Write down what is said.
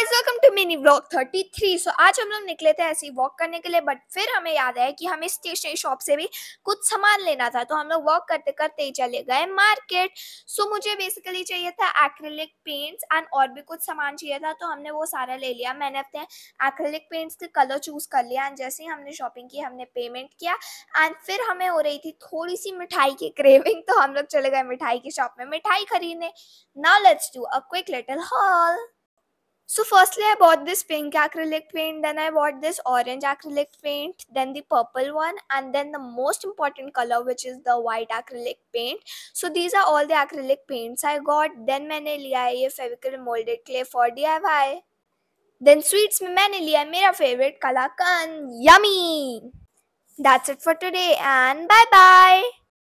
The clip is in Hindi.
Guys welcome to mini vlog 33 so आज हम लोग निकले थे ऐसे ही वॉक करने के लिए बट फिर हमें याद आया कि हमें स्टेशनरी शॉप से भी कुछ सामान लेना था तो हम लोग वॉक करते करते ही चले गए मार्केट सो so, मुझे बेसिकली चाहिए था एक्रेलिक पेंट्स एंड और भी कुछ सामान चाहिए था तो हमने वो सारा ले लिया मैंने अपने एक्रेलिक पेंट्स के कलर चूज कर लिया एंड जैसे ही हमने शॉपिंग की हमने पेमेंट किया एंड फिर हमें हो रही थी थोड़ी सी मिठाई की क्रेविंग तो हम लोग चले गए मिठाई की शॉप में मिठाई खरीदने now let's do a quick little haul So firstly, I bought this pink acrylic paint, then I bought this orange acrylic paint, then the purple one, and then the most important color, which is the white acrylic paint. So these are all the acrylic paints I got. Then मैंने लिया ये Fevicol moulded clay for DIY. Then sweets में मैंने लिया मेरा favourite kalakand. Yummy! That's it for today and bye bye.